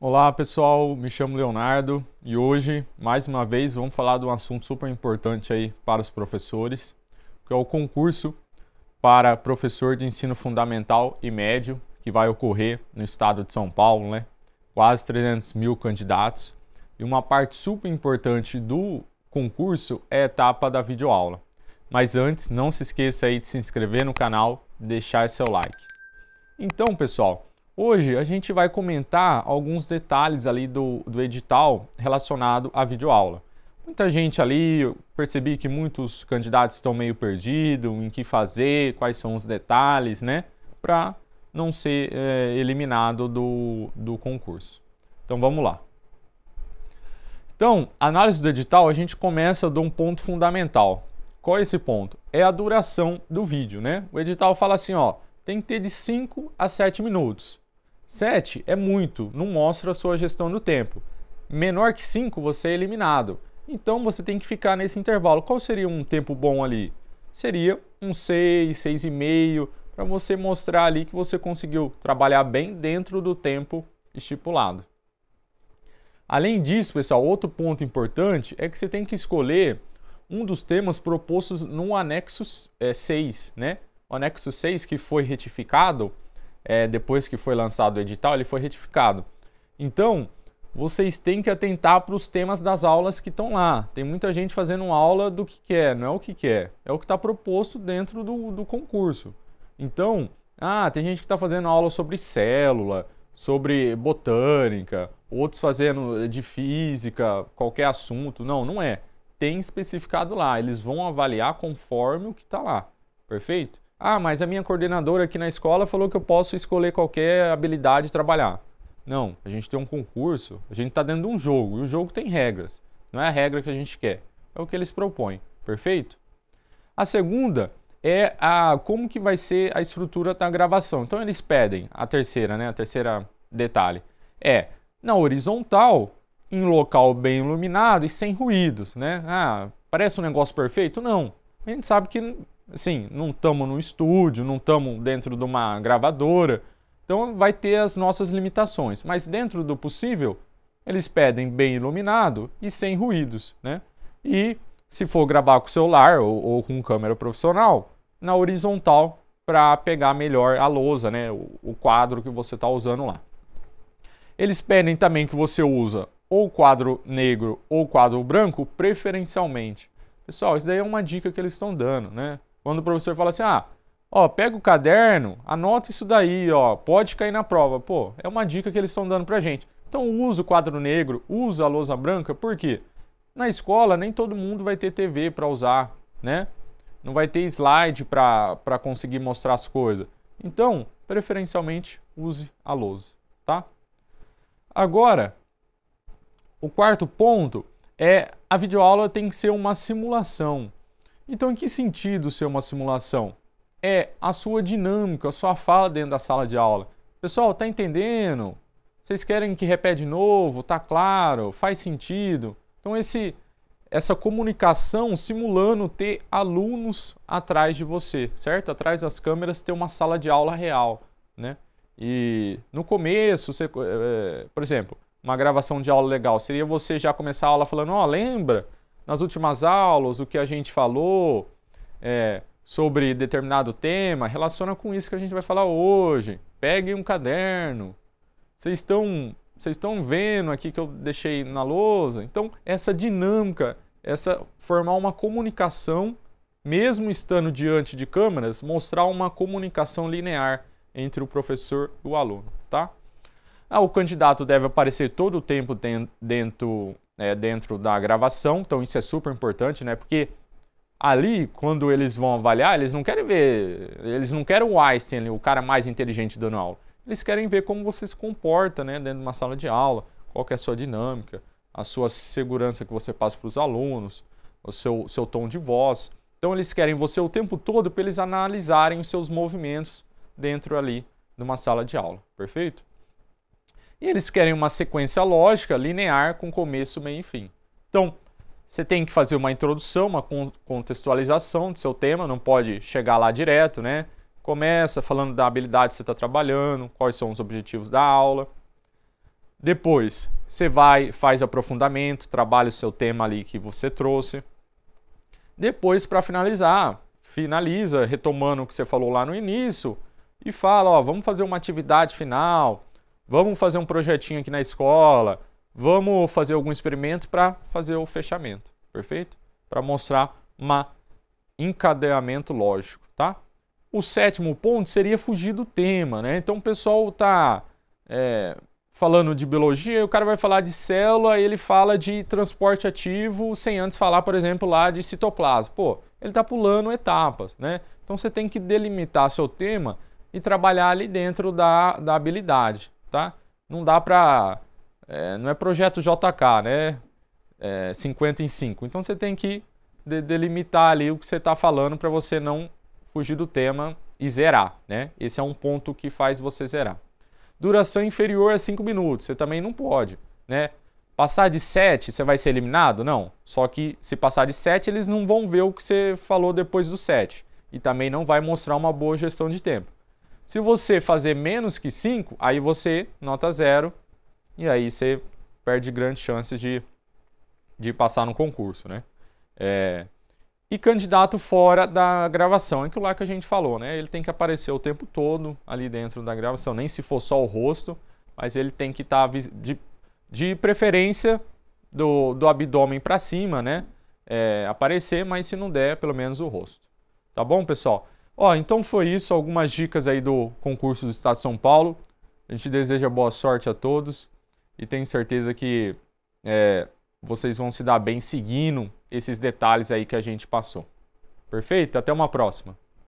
Olá pessoal, me chamo Leonardo e hoje, mais uma vez, vamos falar de um assunto super importante aí para os professores, que é o concurso para professor de ensino fundamental e médio que vai ocorrer no estado de São Paulo, né? Quase 300 mil candidatos e uma parte super importante do concurso é a etapa da videoaula. Mas antes, não se esqueça aí de se inscrever no canal e deixar seu like. Então, pessoal, Hoje a gente vai comentar alguns detalhes ali do, do edital relacionado à videoaula. Muita gente ali, eu percebi que muitos candidatos estão meio perdidos em que fazer, quais são os detalhes, né? Para não ser é, eliminado do, do concurso. Então vamos lá. Então, análise do edital, a gente começa de um ponto fundamental. Qual é esse ponto? É a duração do vídeo, né? O edital fala assim, ó, tem que ter de 5 a 7 minutos. 7 é muito, não mostra a sua gestão do tempo. Menor que 5, você é eliminado. Então você tem que ficar nesse intervalo. Qual seria um tempo bom ali? Seria um 6, 6,5, para você mostrar ali que você conseguiu trabalhar bem dentro do tempo estipulado. Além disso, pessoal, outro ponto importante é que você tem que escolher um dos temas propostos no anexo 6, é, né? O anexo 6 que foi retificado, é, depois que foi lançado o edital, ele foi retificado. Então, vocês têm que atentar para os temas das aulas que estão lá. Tem muita gente fazendo aula do que quer, não é o que quer, é o que está proposto dentro do, do concurso. Então, ah, tem gente que está fazendo aula sobre célula, sobre botânica, outros fazendo de física, qualquer assunto. Não, não é. Tem especificado lá. Eles vão avaliar conforme o que está lá. Perfeito? Ah, mas a minha coordenadora aqui na escola falou que eu posso escolher qualquer habilidade e trabalhar. Não, a gente tem um concurso, a gente está dentro de um jogo e o jogo tem regras. Não é a regra que a gente quer, é o que eles propõem, perfeito? A segunda é a como que vai ser a estrutura da gravação. Então eles pedem a terceira, né? A terceira detalhe é na horizontal, em local bem iluminado e sem ruídos, né? Ah, parece um negócio perfeito? Não. A gente sabe que Assim, não estamos num estúdio, não estamos dentro de uma gravadora, então vai ter as nossas limitações. Mas dentro do possível, eles pedem bem iluminado e sem ruídos, né? E se for gravar com celular ou, ou com câmera profissional, na horizontal para pegar melhor a lousa, né? O, o quadro que você está usando lá. Eles pedem também que você usa ou quadro negro ou quadro branco, preferencialmente. Pessoal, isso daí é uma dica que eles estão dando, né? Quando o professor fala assim, ah, ó, pega o caderno, anota isso daí, ó, pode cair na prova. Pô, é uma dica que eles estão dando pra gente. Então usa o quadro negro, usa a lousa branca, por quê? Na escola nem todo mundo vai ter TV para usar, né? Não vai ter slide para conseguir mostrar as coisas. Então, preferencialmente, use a lousa, tá? Agora, o quarto ponto é a videoaula tem que ser uma simulação. Então, em que sentido ser uma simulação? É a sua dinâmica, a sua fala dentro da sala de aula. Pessoal, tá entendendo? Vocês querem que repete de novo? Tá claro? Faz sentido? Então, esse, essa comunicação simulando ter alunos atrás de você, certo? Atrás das câmeras ter uma sala de aula real, né? E no começo, você, eh, por exemplo, uma gravação de aula legal seria você já começar a aula falando: Ó, oh, lembra? nas últimas aulas, o que a gente falou é, sobre determinado tema, relaciona com isso que a gente vai falar hoje. Peguem um caderno. Vocês estão vocês estão vendo aqui que eu deixei na lousa? Então, essa dinâmica, essa formar uma comunicação, mesmo estando diante de câmeras, mostrar uma comunicação linear entre o professor e o aluno, tá? Ah, o candidato deve aparecer todo o tempo dentro né, dentro da gravação. Então isso é super importante, né? Porque ali, quando eles vão avaliar, eles não querem ver, eles não querem o Einstein, o cara mais inteligente dando aula. Eles querem ver como você se comporta né, dentro de uma sala de aula, qual é a sua dinâmica, a sua segurança que você passa para os alunos, o seu, seu tom de voz. Então eles querem você o tempo todo para eles analisarem os seus movimentos dentro ali de uma sala de aula, perfeito? E eles querem uma sequência lógica, linear, com começo, meio e fim. Então, você tem que fazer uma introdução, uma contextualização do seu tema, não pode chegar lá direto, né? Começa falando da habilidade que você está trabalhando, quais são os objetivos da aula. Depois, você vai, faz aprofundamento, trabalha o seu tema ali que você trouxe. Depois, para finalizar, finaliza retomando o que você falou lá no início e fala, ó, vamos fazer uma atividade final, vamos fazer um projetinho aqui na escola, vamos fazer algum experimento para fazer o fechamento, perfeito? Para mostrar um encadeamento lógico, tá? O sétimo ponto seria fugir do tema, né? Então o pessoal tá é, falando de biologia, o cara vai falar de célula, ele fala de transporte ativo, sem antes falar, por exemplo, lá de citoplasma. Pô, ele tá pulando etapas, né? Então você tem que delimitar seu tema e trabalhar ali dentro da, da habilidade, tá? Não dá para... É, não é projeto JK, né? É 50 em 5. Então você tem que de delimitar ali o que você está falando para você não fugir do tema e zerar, né? Esse é um ponto que faz você zerar. Duração inferior a 5 minutos, você também não pode, né? Passar de 7, você vai ser eliminado? Não. Só que se passar de 7, eles não vão ver o que você falou depois do 7. E também não vai mostrar uma boa gestão de tempo. Se você fazer menos que 5, aí você nota zero e aí você perde grandes chances de, de passar no concurso, né? É... E candidato fora da gravação, é aquilo lá que a gente falou, né? Ele tem que aparecer o tempo todo ali dentro da gravação, nem se for só o rosto, mas ele tem que estar tá de, de preferência do, do abdômen para cima, né? É, aparecer, mas se não der, pelo menos o rosto. Tá bom, pessoal? Ó, então foi isso, algumas dicas aí do concurso do Estado de São Paulo. A gente deseja boa sorte a todos e tenho certeza que é, vocês vão se dar bem seguindo esses detalhes aí que a gente passou. Perfeito? Até uma próxima.